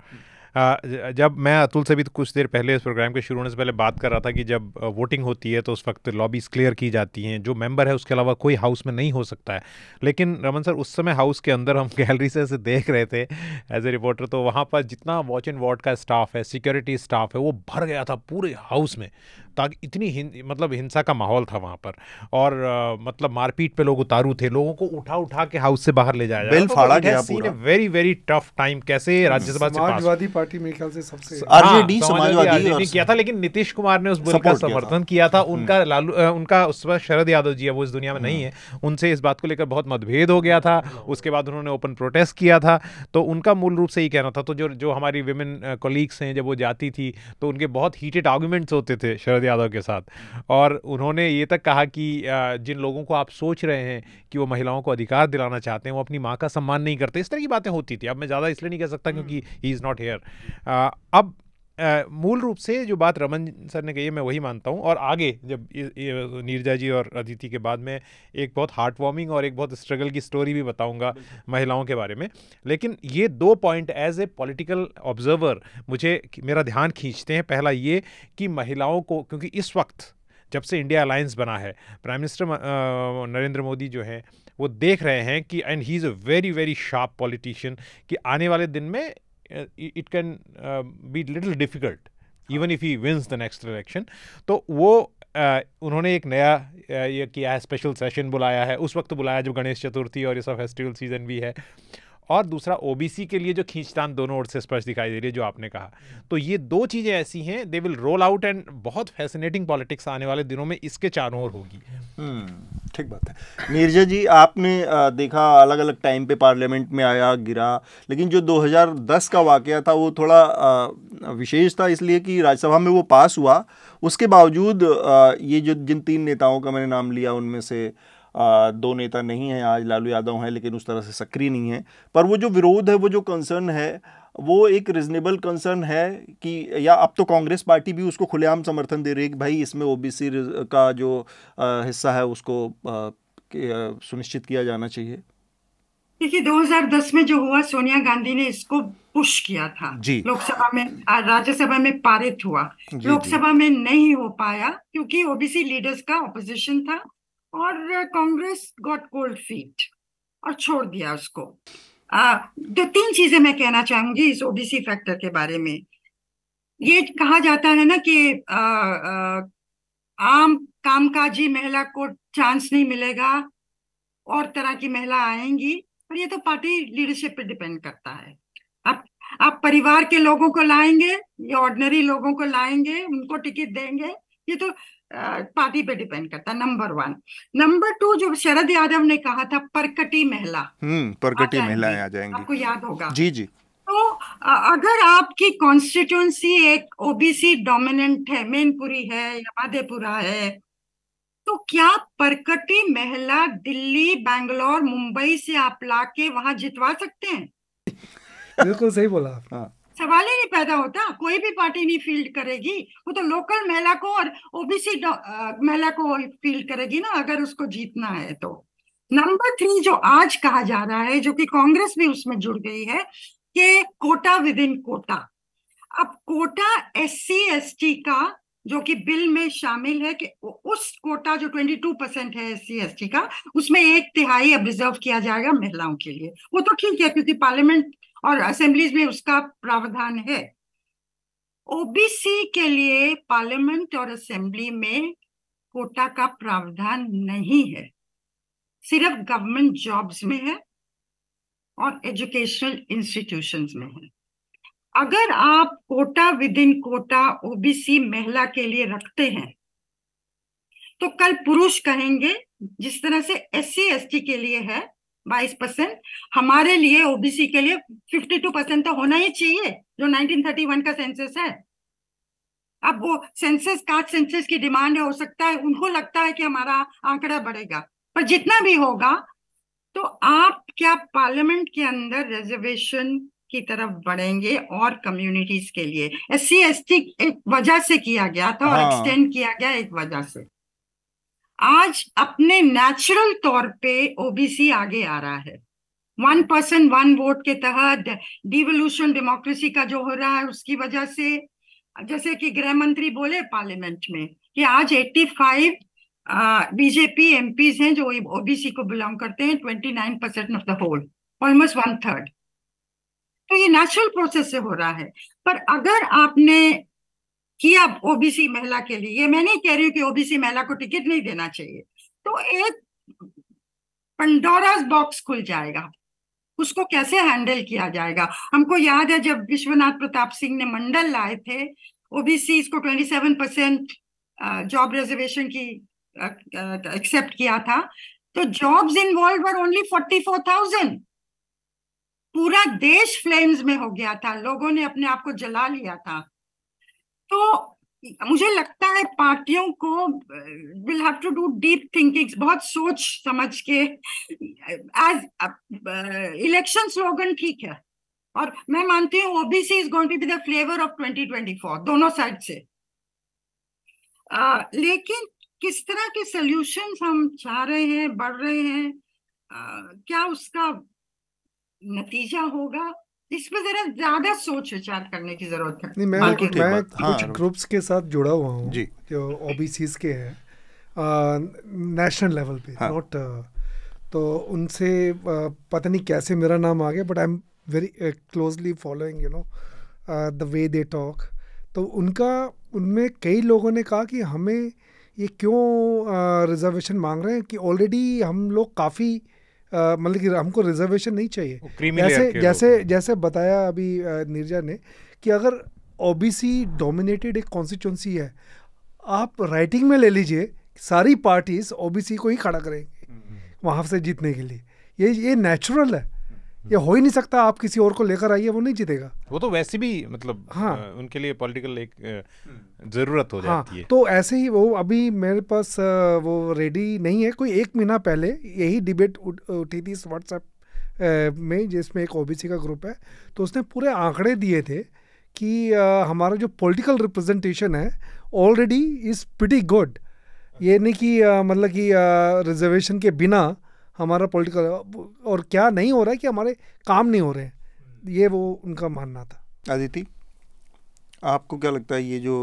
जब मैं अतुल से भी कुछ देर पहले इस प्रोग्राम के शुरू होने से पहले बात कर रहा था कि जब वोटिंग होती है तो उस वक्त लॉबीज़ क्लियर की जाती हैं जो मेंबर है उसके अलावा कोई हाउस में नहीं हो सकता है लेकिन रमन सर उस समय हाउस के अंदर हम गैलरी से ऐसे देख रहे थे एज ए रिपोर्टर तो वहाँ पर जितना वॉच एंड वार्ड का स्टाफ है सिक्योरिटी स्टाफ है वो भर गया था पूरे हाउस में ताकि इतनी हिं, मतलब हिंसा का माहौल था वहाँ पर और आ, मतलब मारपीट पे लोग उतारू थे लोगों को उठा उठा के हाउस से बाहर ले जाया बिल तो फाड़ा गया पूरा वेरी वेरी टफ टाइम कैसे हम्म। राज्यसभा से समाजवादी पार्टी मेरे ख्याल से सबसे आरजेडी हाँ, समाजवादी ने किया था लेकिन नीतीश कुमार ने उस बिल का समर्थन किया था हम्म। उनका लालू उनका उस वक्त शरद यादव जी है वो इस दुनिया में नहीं हम्म। है उनसे इस बात को लेकर बहुत मतभेद हो गया था उसके बाद उन्होंने ओपन प्रोटेस्ट किया था तो उनका मूल रूप से ही कहना था तो जो जो हमारी विमेन कोलीग्स हैं जब वो जाती थी तो उनके बहुत हीटेड आर्ग्यूमेंट्स होते थे शरद शरद यादव के साथ और उन्होंने ये तक कहा कि जिन लोगों को आप सोच रहे हैं कि वो महिलाओं को अधिकार दिलाना चाहते हैं वो अपनी माँ का सम्मान नहीं करते इस तरह की बातें होती थी अब मैं ज़्यादा इसलिए नहीं कह सकता हम्म। क्योंकि ही इज़ नॉट हेयर अब मूल रूप से जो बात रमन सर ने कही है मैं वही मानता हूँ और आगे जब नीरजा जी और अदिति के बाद में एक बहुत हार्ट वार्मिंग और एक बहुत स्ट्रगल की स्टोरी भी बताऊँगा महिलाओं के बारे में लेकिन ये दो point as a political observer मुझे मेरा ध्यान खींचते हैं पहला ये कि महिलाओं को क्योंकि इस वक्त जब से इंडिया अलायंस बना है प्राइम मिनिस्टर नरेंद्र मोदी जो हैं वो देख रहे हैं कि and he is a very very sharp politician कि आने वाले दिन में it can be little difficult even if he wins the next election तो वो uh, उन्होंने एक नया uh, ये किया है स्पेशल सेशन बुलाया है उस वक्त बुलाया जो गणेश चतुर्थी और ये सब फेस्टिवल सीज़न भी है और दूसरा ओबीसी के लिए जो खींचतान दोनों ओर से स्पष्ट दिखाई दे रही है जो आपने कहा तो ये दो चीज़ें ऐसी हैं they will roll out and बहुत फैसिनेटिंग पॉलिटिक्स आने वाले दिनों में इसके चारों ओर होगी हम्म, ठीक बात है मिर्जा जी आपने देखा अलग अलग टाइम पे पार्लियामेंट में आया गिरा लेकिन जो 2010 का वाक़ था वो थोड़ा विशेष था इसलिए कि राज्यसभा में वो पास हुआ उसके बावजूद ये जो जिन तीन नेताओं का मैंने नाम लिया उनमें से दो नेता नहीं हैं आज लालू यादव हैं लेकिन उस तरह से सक्रिय नहीं है पर वो जो विरोध है वो जो कंसर्न है वो एक रिजनेबल कंसर्न है कि या अब तो कांग्रेस पार्टी भी उसको खुलेआम समर्थन दे रही है कि भाई इसमें ओबीसी का जो हिस्सा है उसको सुनिश्चित किया जाना चाहिए देखिए 2010 में जो हुआ सोनिया गांधी ने इसको पुश किया था लोकसभा में राज्यसभा में पारित हुआ लोकसभा में नहीं हो पाया क्योंकि ओबीसी लीडर्स का ऑपोजिशन था और कांग्रेस गॉट कोल्ड फीट और छोड़ दिया उसको आ, दो तीन चीजें मैं कहना चाहूंगी इस ओबीसी फैक्टर के बारे में ये कहा जाता है ना कि आम कामकाजी महिला को चांस नहीं मिलेगा और तरह की महिला आएंगी और ये तो पार्टी लीडरशिप पे डिपेंड करता है आप आप परिवार के लोगों को लाएंगे या ऑर्डनरी लोगों को लाएंगे उनको टिकट देंगे ये तो पार्टी पे डिपेंड करता है नंबर वन नंबर टू जो शरद यादव ने कहा था परकटी महिला हम्म परकटी महिलाएं आ जाएंगी आपको याद होगा जी जी तो अगर आपकी कॉन्स्टिट्यूंसी एक ओबीसी डोमिनेंट है मेनपुरी है या मधेपुरा है तो क्या परकटी महिला दिल्ली बैंगलोर मुंबई से आप लाके वहां जितवा सकते हैं बिल्कुल सही बोला आप हाँ सवाल ही नहीं पैदा होता कोई भी पार्टी नहीं फील्ड करेगी वो तो लोकल महिला को और ओबीसी महिला को फील्ड करेगी ना अगर उसको जीतना है तो नंबर थ्री जो आज कहा जा रहा है जो कि कांग्रेस भी उसमें जुड़ गई है कि कोटा विद इन कोटा अब quota S C S T का जो कि बिल में शामिल है कि उस कोटा जो 22 परसेंट है एस सी का उसमें एक तिहाई अब रिजर्व किया जाएगा महिलाओं के लिए वो तो ठीक है क्योंकि पार्लियामेंट और असेंबलीज में उसका प्रावधान है ओबीसी के लिए पार्लियामेंट और असेंबली में कोटा का प्रावधान नहीं है सिर्फ गवर्नमेंट जॉब्स में है और एजुकेशनल इंस्टीट्यूशंस में है अगर आप quota within quota OBC महिला के लिए रखते हैं तो कल पुरुष कहेंगे जिस तरह से एस सी के लिए है बाईस परसेंट हमारे लिए ओबीसी के लिए फिफ्टी टू परसेंट तो होना ही चाहिए जो 1931 का सेंसस है अब वो सेंसस कास्ट सेंसस की डिमांड है हो सकता है उनको लगता है कि हमारा आंकड़ा बढ़ेगा पर जितना भी होगा तो आप क्या पार्लियामेंट के अंदर रिजर्वेशन की तरफ बढ़ेंगे और कम्युनिटीज के लिए एस सी एस टी एक वजह से किया गया था और एक्सटेंड हाँ। किया गया एक वजह से आज अपने नेचुरल तौर पे ओबीसी आगे आ रहा है वन पर्सन वन वोट के तहत डिवोल्यूशन डेमोक्रेसी का जो हो रहा है उसकी वजह से जैसे कि गृह मंत्री बोले पार्लियामेंट में कि आज 85 बीजेपी एम हैं जो ओबीसी को बिलोंग करते हैं 29 percent of the whole almost one third तो ये नेचुरल प्रोसेस से हो रहा है पर अगर आपने किया ओबीसी महिला के लिए ये मैं नहीं कह रही हूँ कि ओबीसी महिला को टिकट नहीं देना चाहिए तो एक पंडोराज बॉक्स खुल जाएगा उसको कैसे हैंडल किया जाएगा हमको याद है जब विश्वनाथ प्रताप सिंह ने मंडल लाए थे ओबीसी को सेवन परसेंट जॉब रिजर्वेशन की एक्सेप्ट किया था तो jobs involve only forty four thousand पूरा देश फ्लेम्स में हो गया था लोगों ने अपने आप को जला लिया था तो मुझे लगता है पार्टियों को will have to do deep thinking बहुत सोच समझ के एज इलेक्शन स्लोगन ठीक है और मैं मानती हूँ OBC is going to be the flavour of 2024 दोनों साइड से uh, लेकिन किस तरह के सोल्यूशन हम चाह रहे हैं बढ़ रहे हैं uh, क्या उसका नतीजा होगा इस पर जरा ज्यादा सोच विचार करने की जरूरत है नहीं मैं मैं हाँ, कुछ ग्रुप्स हाँ। के साथ जुड़ा हुआ हूँ जो ओबीसी के हैं नेशनल लेवल पे हाँ. नॉट तो उनसे पता नहीं कैसे मेरा नाम आ गया but I am very closely following you know the way they talk तो उनका उनमें कई लोगों ने कहा कि हमें ये क्यों रिजर्वेशन मांग रहे हैं कि ऑलरेडी हम लोग काफ़ी मतलब कि हमको रिजर्वेशन नहीं चाहिए जैसे जैसे जैसे बताया अभी नीरजा ने कि अगर ओबीसी डोमिनेटेड एक कॉन्स्टिट्यूंसी है आप राइटिंग में ले लीजिए सारी पार्टीज ओबीसी को ही खड़ा करेंगे हम्म। वहाँ से जीतने के लिए ये ये नेचुरल है ये हो ही नहीं सकता आप किसी और को लेकर आइए वो नहीं जीतेगा वो तो वैसे भी मतलब हाँ उनके लिए पॉलिटिकल एक जरूरत हो हाँ, है तो ऐसे ही वो अभी मेरे पास वो रेडी नहीं है कोई एक महीना पहले यही डिबेट उठी थी इस व्हाट्सएप में जिसमें एक ओबीसी का ग्रुप है तो उसने पूरे आंकड़े दिए थे कि हमारा जो पॉलिटिकल रिप्रेजेंटेशन है ऑलरेडी इज़ पिटी गुड ये नहीं कि मतलब कि रिजर्वेशन के बिना हमारा पॉलिटिकल और क्या नहीं हो रहा है कि हमारे काम नहीं हो रहे हैं हम्म। ये वो उनका मानना था अदिति आपको क्या लगता है ये जो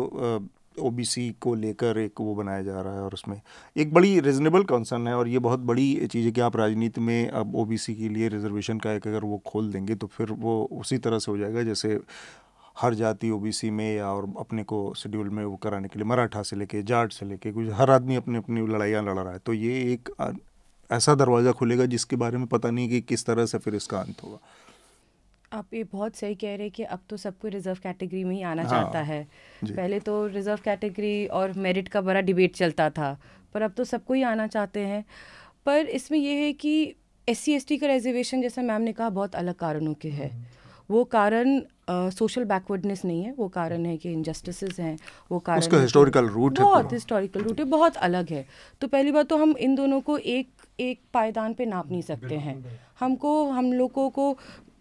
ओबीसी को लेकर एक वो बनाया जा रहा है और उसमें एक बड़ी रिजनेबल कंसर्न है और ये बहुत बड़ी चीज़ है कि आप राजनीति में अब ओबीसी के लिए रिजर्वेशन का एक अगर वो खोल देंगे तो फिर वो उसी तरह से हो जाएगा जैसे हर जाति ओबीसी में या और अपने को शेड्यूल में वो कराने के लिए मराठा से लेके जाट से लेके कुछ हर आदमी अपनी अपनी लड़ाइयाँ लड़ रहा है तो ये एक ऐसा दरवाज़ा खुलेगा जिसके बारे में पता नहीं कि किस तरह से फिर इसका अंत होगा आप ये बहुत सही कह रहे हैं कि अब तो सबको रिजर्व कैटेगरी में ही आना हाँ, चाहता है पहले तो रिजर्व कैटेगरी और मेरिट का बड़ा डिबेट चलता था पर अब तो सबको ही आना चाहते हैं पर इसमें यह है कि एस सी का रिजर्वेशन जैसा मैम ने कहा बहुत अलग कारणों के है वो कारण सोशल uh, बैकवर्डनेस नहीं है वो कारण है कि इनजस्टिसेस हैं वो कारण उसका हिस्टोरिकल रूट है बहुत हिस्टोरिकल रूट है बहुत अलग है तो पहली बात तो हम इन दोनों को एक एक पायदान पे नाप नहीं सकते हैं हमको हम लोगों को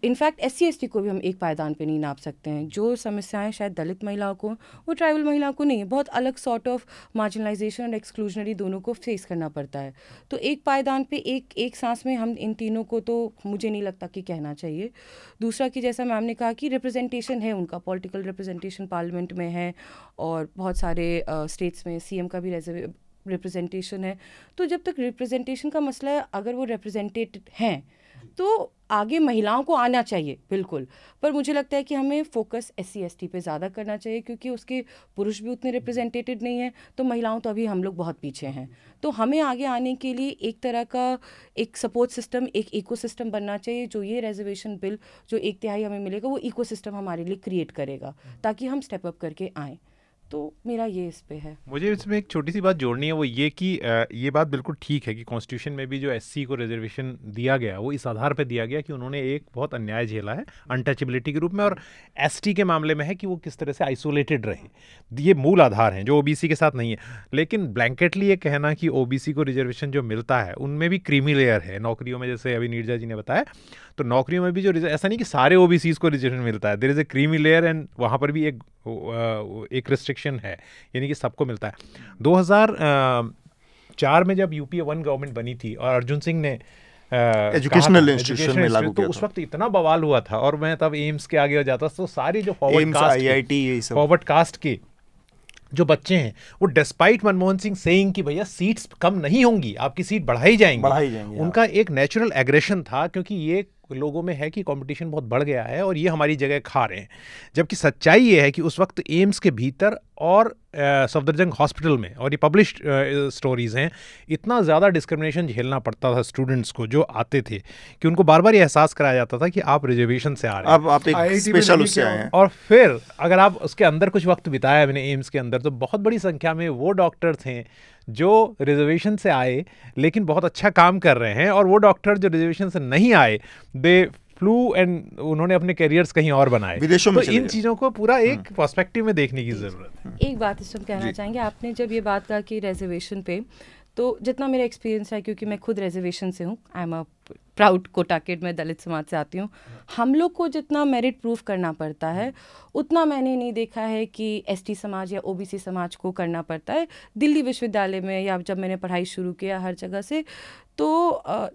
इनफैक्ट एस सी को भी हम एक पायदान पे नहीं नाप सकते हैं जो समस्याएं शायद दलित महिलाओं को वो ट्राइबल महिलाओं को नहीं है बहुत अलग सॉर्ट ऑफ मार्जिनलाइजेशन और एक्सक्लूजनरी दोनों को फेस करना पड़ता है तो एक पायदान पे एक एक सांस में हम इन तीनों को तो मुझे नहीं लगता कि कहना चाहिए दूसरा कि जैसा मैम ने कहा कि रिप्रेजेंटेशन है उनका पॉलिटिकल रिप्रेजेंटेशन पार्लियामेंट में है और बहुत सारे स्टेट्स uh, में सी का भी रिप्रेजेंटेशन है तो जब तक रिप्रेजेंटेशन का मसला है अगर वो रिप्रजेंटेटिव हैं तो आगे महिलाओं को आना चाहिए बिल्कुल पर मुझे लगता है कि हमें focus S C S T पर ज़्यादा करना चाहिए क्योंकि उसके पुरुष भी उतने रिप्रेजेंटेटेड नहीं हैं तो महिलाओं तो अभी हम लोग बहुत पीछे हैं तो हमें आगे आने के लिए एक तरह का एक सपोर्ट सिस्टम एक सिस्टम बनना चाहिए जो ये रिजर्वेशन बिल जो एक तिहाई हमें मिलेगा वो इको सिस्टम हमारे लिए क्रिएट करेगा ताकि हम स्टेप अप करके आएँ तो मेरा ये इस पे है मुझे इसमें एक छोटी सी बात जोड़नी है वो ये कि ये बात बिल्कुल ठीक है कि कॉन्स्टिट्यूशन में भी जो एस को रिजर्वेशन दिया गया वो इस आधार पर दिया गया कि उन्होंने एक बहुत अन्याय झेला है अनटचेबिलिटी के रूप में और एस के मामले में है कि वो किस तरह से आइसोलेटेड रहे ये मूल आधार हैं जो ओ के साथ नहीं है लेकिन ब्लैंकेटली ये कहना कि ओ को रिजर्वेशन जो मिलता है उनमें भी क्रीमी लेयर है नौकरियों में जैसे अभी नीरजा जी ने बताया तो नौकरियों में भी जो ऐसा नहीं कि सारे ओ को रिजर्वेशन मिलता है there is a creamy layer and वहाँ पर भी एक एक रिस्ट्रिक्शन प्रोटेक्शन है यानी कि सबको मिलता है दो चार में जब यूपीए वन गवर्नमेंट बनी थी और अर्जुन सिंह ने एजुकेशनल इंस्टीट्यूशन में लागू तो किया तो उस वक्त इतना बवाल हुआ था और मैं तब एम्स के आगे जाता तो सारी जो forward caste IIT forward caste की जो बच्चे हैं वो डिस्पाइट मनमोहन सिंह सेइंग कि भैया सीट्स कम नहीं होंगी आपकी सीट बढ़ाई जाएंगी बढ़ाई जाएंगी हाँ। उनका एक नेचुरल एग्रेशन था क्योंकि ये लोगों में है कि कंपटीशन बहुत बढ़ गया है और ये हमारी जगह खा रहे हैं जबकि सच्चाई ये है कि उस वक्त एम्स के भीतर और सफदरजंग हॉस्पिटल में और ये पब्लिश स्टोरीज़ हैं इतना ज़्यादा डिस्क्रिमिनेशन झेलना पड़ता था स्टूडेंट्स को जो आते थे कि उनको बार बार ये एहसास कराया जाता था कि आप रिजर्वेशन से आ रहे हैं आप, एक स्पेशल उससे आए हैं और फिर अगर आप उसके अंदर कुछ वक्त बिताया मैंने एम्स के अंदर तो बहुत बड़ी संख्या में वो डॉक्टर थे जो रिजर्वेशन से आए लेकिन बहुत अच्छा काम कर रहे हैं और वो डॉक्टर जो रिजर्वेशन से नहीं आए दे फ्लू एंड उन्होंने अपने कैरियर्स कहीं और बनाए विदेशों में तो इन चीज़ों को पूरा हम्म। एक पर्सपेक्टिव में देखने की ज़रूरत एक बात इस कहना चाहेंगे आपने जब ये बात कहा कि रिजर्वेशन पे तो जितना मेरा एक्सपीरियंस है क्योंकि मैं खुद रिजर्वेशन से हूँ I am a proud quota kid मैं दलित समाज से आती हूँ हम लोग को जितना मेरिट प्रूफ करना पड़ता है उतना मैंने नहीं देखा है कि एसटी समाज या ओबीसी समाज को करना पड़ता है दिल्ली विश्वविद्यालय में या जब मैंने पढ़ाई शुरू किया हर जगह से तो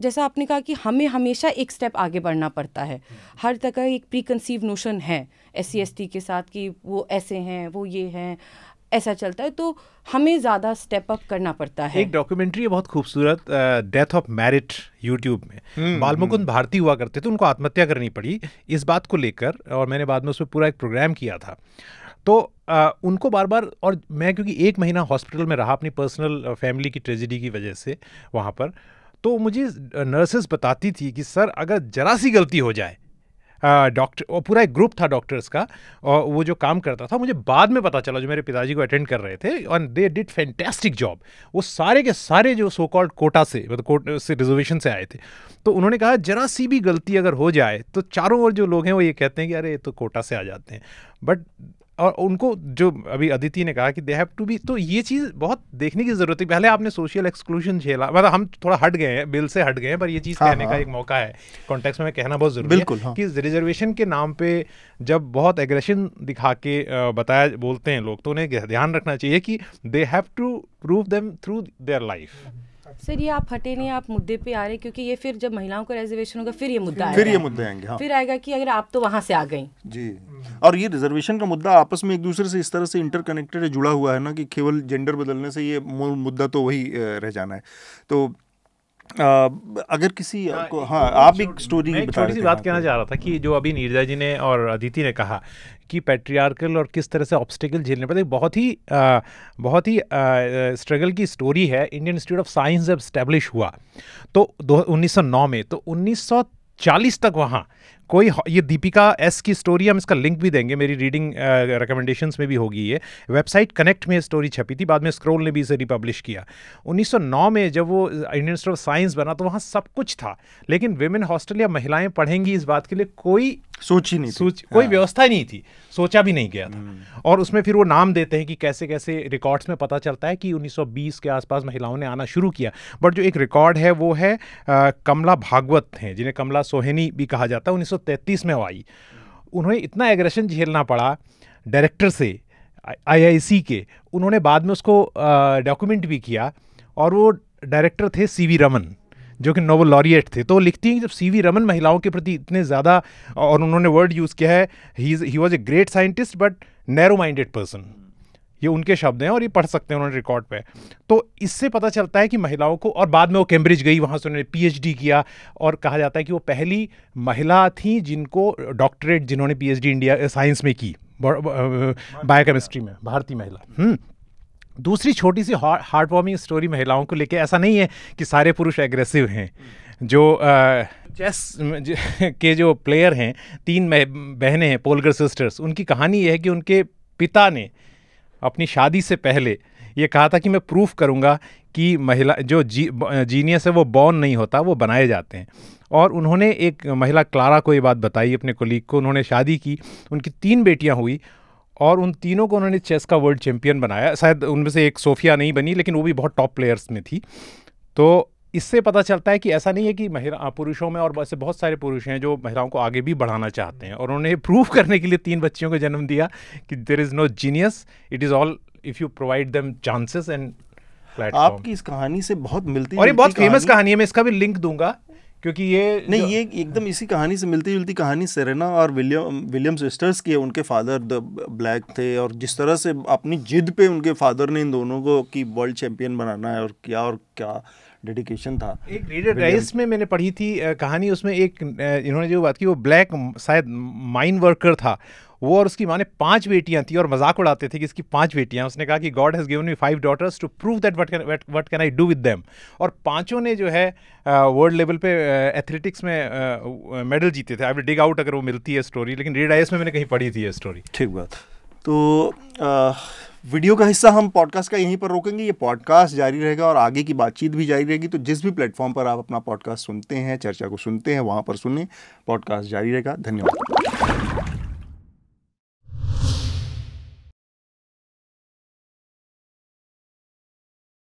जैसा आपने कहा कि हमें हमेशा एक स्टेप आगे बढ़ना पड़ता है हर तरह एक प्री कंसीव नोशन है एस सी के साथ कि वो ऐसे हैं वो ये हैं ऐसा चलता है तो हमें ज़्यादा स्टेप अप करना पड़ता है एक डॉक्यूमेंट्री है बहुत खूबसूरत डेथ ऑफ मैरिट यूट्यूब में हम्म, बालमुकुंद हम्म। भारती हुआ करते थे तो उनको आत्महत्या करनी पड़ी इस बात को लेकर और मैंने बाद में उस पर पूरा एक प्रोग्राम किया था तो आ, उनको बार बार और मैं क्योंकि एक महीना हॉस्पिटल में रहा अपनी पर्सनल फैमिली की ट्रेजिडी की वजह से वहाँ पर तो मुझे नर्सेस बताती थी कि सर अगर जरा सी गलती हो जाए डॉक्टर और पूरा एक ग्रुप था डॉक्टर्स का और वो जो काम करता था मुझे बाद में पता चला जो मेरे पिताजी को अटेंड कर रहे थे और दे डिड फैंटेस्टिक जॉब वो सारे के सारे जो सो कॉल्ड कोटा से मतलब कोट से रिजर्वेशन से आए थे तो उन्होंने कहा जरा सी भी गलती अगर हो जाए तो चारों ओर जो लोग हैं वो ये कहते हैं कि अरे तो कोटा से आ जाते हैं बट और उनको जो अभी अदिति ने कहा कि दे हैव टू बी तो ये चीज़ बहुत देखने की ज़रूरत है पहले आपने सोशल एक्सक्लूजन झेला मतलब हम थोड़ा हट गए हैं बिल से हट गए हैं पर ये चीज़ हाँ, कहने हाँ, का एक मौका है कॉन्टेक्स में कहना बहुत ज़रूरी बिल्कुल, है हाँ. कि रिजर्वेशन के नाम पे जब बहुत एग्रेशन दिखा के बताया बोलते हैं लोग तो उन्हें ध्यान रखना चाहिए कि they have to prove them through their life sir ये आप हटे नहीं आप मुद्दे पे आ रहे क्योंकि ये फिर जब महिलाओं का रिजर्वेशन होगा फिर ये मुद्दा फिर ये मुद्दे आएंगे हाँ। फिर आएगा कि अगर आप तो वहाँ से आ गई जी और ये रिजर्वेशन का मुद्दा आपस में एक दूसरे से इस तरह से इंटरकनेक्टेड जुड़ा हुआ है ना कि केवल जेंडर बदलने से ये मुद्दा तो वही रह जाना है तो अगर किसी हाँ, को हाँ आप एक स्टोरी एक छोटी सी बात कहना चाह रहा था कि जो अभी नीरजा जी ने और अदिति ने कहा कि पैट्रियार्कल और किस तरह से ऑब्स्टिकल झेलने पड़ते बहुत ही आ, बहुत ही स्ट्रगल की स्टोरी है इंडियन इंस्टीट्यूट ऑफ साइंस जब स्टैब्लिश हुआ तो दो उन्नीस में तो उन्नीस तक वहाँ कोई ये दीपिका एस की स्टोरी हम इसका लिंक भी देंगे मेरी रीडिंग रिकमेंडेशन uh, में भी होगी ये वेबसाइट कनेक्ट में स्टोरी छपी थी बाद में स्क्रोल ने भी इसे रिपब्लिश किया 1909 में जब वो इंडियन ऑफ साइंस बना तो वहाँ सब कुछ था लेकिन वेमेन हॉस्टल या महिलाएं पढ़ेंगी इस बात के लिए कोई सोच ही नहीं सोच कोई हाँ। व्यवस्था ही नहीं थी सोचा भी नहीं गया था हम्म। और उसमें फिर वो नाम देते हैं कि कैसे कैसे रिकॉर्ड्स में पता चलता है कि 1920 के आसपास महिलाओं ने आना शुरू किया बट जो एक रिकॉर्ड है वो है आ, कमला भागवत हैं जिन्हें कमला सोहेनी भी कहा जाता है उन्नीस 1933 में आई उन्हें इतना एग्रेशन झेलना पड़ा डायरेक्टर से आईआईसी के उन्होंने बाद में उसको डॉक्यूमेंट भी किया और वो डायरेक्टर थे सीवी रमन जो कि नोबल लॉरिएट थे तो लिखती हैं जब सी वी रमन महिलाओं के प्रति इतने ज़्यादा और उन्होंने वर्ड यूज़ किया है he was a great scientist but narrow minded person ये उनके शब्द हैं और ये पढ़ सकते हैं उन्होंने रिकॉर्ड पे तो इससे पता चलता है कि महिलाओं को और बाद में वो कैम्ब्रिज गई वहाँ से उन्होंने पीएचडी किया और कहा जाता है कि वो पहली महिला थी जिनको डॉक्टरेट जिन्होंने पीएचडी इंडिया साइंस में की बायोकेमिस्ट्री में भारतीय महिला हम्म। दूसरी छोटी सी हार्ट वार्मिंग स्टोरी महिलाओं को लेके ऐसा नहीं है कि सारे पुरुष एग्रेसिव हैं हम्म। जो चेस के जो प्लेयर हैं तीन बहनें हैं पोलगर सिस्टर्स उनकी कहानी यह है कि उनके पिता ने अपनी शादी से पहले ये कहा था कि मैं प्रूफ करूँगा कि महिला जो जी जीनियस है वो बॉर्न नहीं होता वो बनाए जाते हैं और उन्होंने एक महिला क्लारा को ये बात बताई अपने कोलीग को उन्होंने शादी की उनकी तीन बेटियाँ हुई और उन तीनों को उन्होंने चेस का वर्ल्ड चैम्पियन बनाया शायद उनमें से एक सोफिया नहीं बनी लेकिन वो भी बहुत टॉप प्लेयर्स में थी तो इससे पता चलता है कि ऐसा नहीं है कि महिला पुरुषों में और ऐसे बहुत सारे पुरुष हैं जो महिलाओं को आगे भी बढ़ाना चाहते हैं और उन्होंने प्रूव करने के लिए तीन बच्चियों को जन्म दिया कि there is no genius it is all if you provide them chances and आपकी इस कहानी से बहुत मिलती और ये बहुत फेमस कहानी है मैं इसका भी लिंक दूंगा क्योंकि ये नहीं ये एकदम इसी कहानी से मिलती जुलती कहानी सेरेना और विलियम विलियम सिस्टर्स की है उनके फादर द ब्लैक थे और जिस तरह से अपनी जिद पे उनके फादर ने इन दोनों को कि वर्ल्ड चैम्पियन बनाना है और क्या और क्या डेडिकेशन था एक रीडर राइस में मैंने पढ़ी थी कहानी उसमें एक इन्होंने जो बात की वो ब्लैक शायद माइन वर्कर था वो और उसकी माँ ने पांच बेटियां थी और मजाक उड़ाते थे कि इसकी पांच बेटियां उसने कहा कि God has given me five daughters to prove that what what can I do with them और पांचों ने जो है वर्ल्ड लेवल पे एथलेटिक्स में मेडल जीते थे आई विल डिग आउट अगर वो मिलती है स्टोरी लेकिन रेड आइस में मैंने कहीं पढ़ी थी ये स्टोरी ठीक बात तो वीडियो का हिस्सा हम पॉडकास्ट का यहीं पर रोकेंगे ये पॉडकास्ट जारी रहेगा और आगे की बातचीत भी जारी रहेगी तो जिस भी प्लेटफॉर्म पर आप अपना पॉडकास्ट सुनते हैं चर्चा को सुनते हैं वहाँ पर सुनें पॉडकास्ट जारी रहेगा धन्यवाद